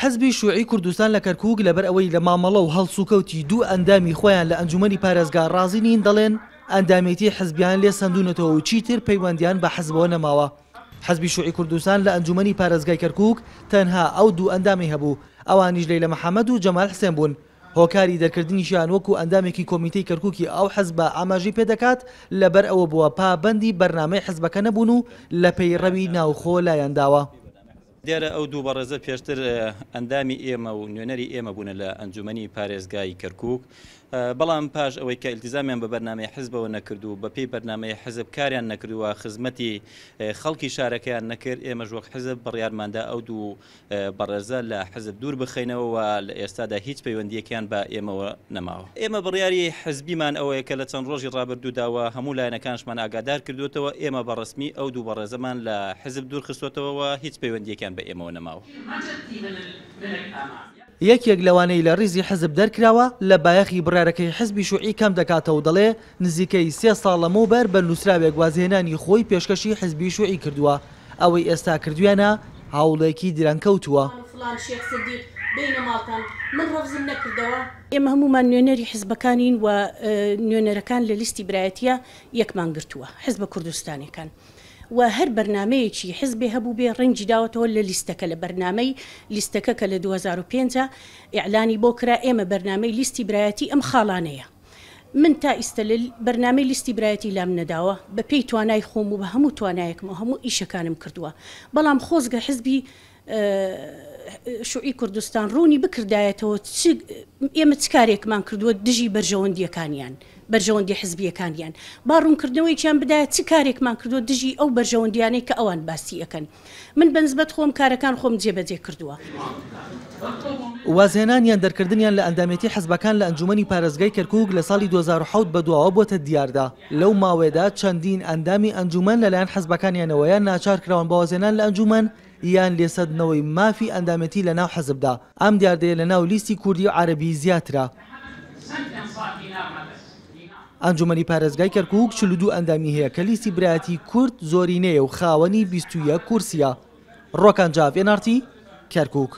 حزبی شوعی کوردستان لە کەرکک لەبەر ئەوەی لە مامەڵە و هەڵسوکەوتی دوو ئەندامی خۆیان لە ئەنجومی پارێزگار ڕازی نین دەڵێن ئەندامێتی حزبیان لێ سندونەتەوە و چیتر پەیوەندیان بە حزبەوە نەماوە حزبی شوعی کوردستان لە ئەنجومی پارێزگای کەرکک تەنها ئەو دوو ئەندامی هەبوو ئەوانیش لی لە محەممەد و جەمال حسێن بوون هۆکاری دەکردنیشیان وەکو ئەندامێکی کۆمیتەی کەرککی ئەو حەزبە ئاماژی پێدەکات لەبەر ئەوە بووە پابندی بەرنمەی حزبەکە نەبوون و لە پەیڕەوی ناوخۆ لایەنداوە. دیارە ئەو دوو بەڕێزە پێشتر ئەندامی ئێمە و نوێنەری ئێمە بوون لە ئەنجومی پارێزگای کەرکک بەڵام پاش ئەوەی کە التیزامیان بە بەرنمەی حزبەوە نەکردو بە پێی بەرنمەی حەزب کاریان نەکردووە خزمەتی خەڵکی شارەکەیان نەکرد ئێمە ژۆق حزب بڕیارماندا ئەو دوو بەڕێزە لە حزب دوور بخینەوەەوە لە ئێستادا هیچ پەیوەندیەکیان بە ئێمەوە نەماوە ئێمە بڕیاری حزبیمان ئەوەیە کە لە چەند ڕۆژی ڕابردووداوە هەموو لایەنەکانشمان ئاگادار کردوێتەوە ئێمە بەڕسمی ئەو دوو بەڕێزەمان لە حزب دوور خستوتەوە هیچ پەیوەندیەکان هیچیان بە ئێمەوە نەماوە. یەکێک لەوانەی لە ریزی حزب دەرکراوە لە بایەخی برارەکەی حزبی شوعی کەم دەکاتەوە دەڵێ نزیکەی سێ ساڵ لەمەوبەر بە نووسراوێک گوازهێنانی خۆی پێشکەشی حزبی شوعی کردووە ئەوەی ئێستا کردوێنە هاوڵێکی درەنکەوتووە. ئێمە هەمومان نوێنەری حزبەکانین و نوێنەرەکان لە لیستی برایەتە یەکمان گرتووە حزب بە کوردستانەکان. و هەر بەرنمەیەکی حزبێ هەبوو بێ ڕەنجی داوەتەوە لە لیستەکە لە بەرنمەی لیستەکە کە لە 2005 ئیعلانی بۆ کرا ئێمە بەرنمەی لیستی برایەتی ئەم خاڵانەیە. من تا ئیستا لە بەرنمەی لیستی برایەتی لام نەداوە بە پێی توانای خۆم و بە هەموو توانایەکم و هەموو ئیشەکانم کردووە. بەڵام خۆزگە حزبی شوعی کوردستان ڕوونی بکردایەتەوە ئێمە چ کارێکمان کردووە دژی بەرژەوەندیەکانیان بەرژەوەندی حزبیەکانیان با ڕوونکردنەوەیکیان بدایە چ کارێکمان کردو دژی ئەو بەرژەوەندیانەی کە ئەوان باسی ئەەکەن من بنسبەت خۆم کارەکان خۆم جێبەجێ کردووە. وازێنانیان دەرکردنیان لە ئەندامەتی حزبەکان لە ئەنجومی پارێزگای کەرکک لە ساڵی 2010 بەدواوە بۆتە دیاردا لەو ماوێدا چەندین ئەندامی ئەنجومەن لەلایەن حزبەکانیانەوەیان ناچار کراون بەوازێنان لە ئەنجومەن یان لێسەدنەوەی مافی ئەندامەتی لە ناو حەزبدا ئەم دیاردەیە لە ناو لیستی کوردی و عربی زیاترا ئەنجومنی پارێزگای کەرکک چلو دوو ئەندامی هەیە کە لیستی براتی کورد زۆرینەیە و خاوەنی 21 کورسیا ڕۆکان جاڤێنارتی کەرکک.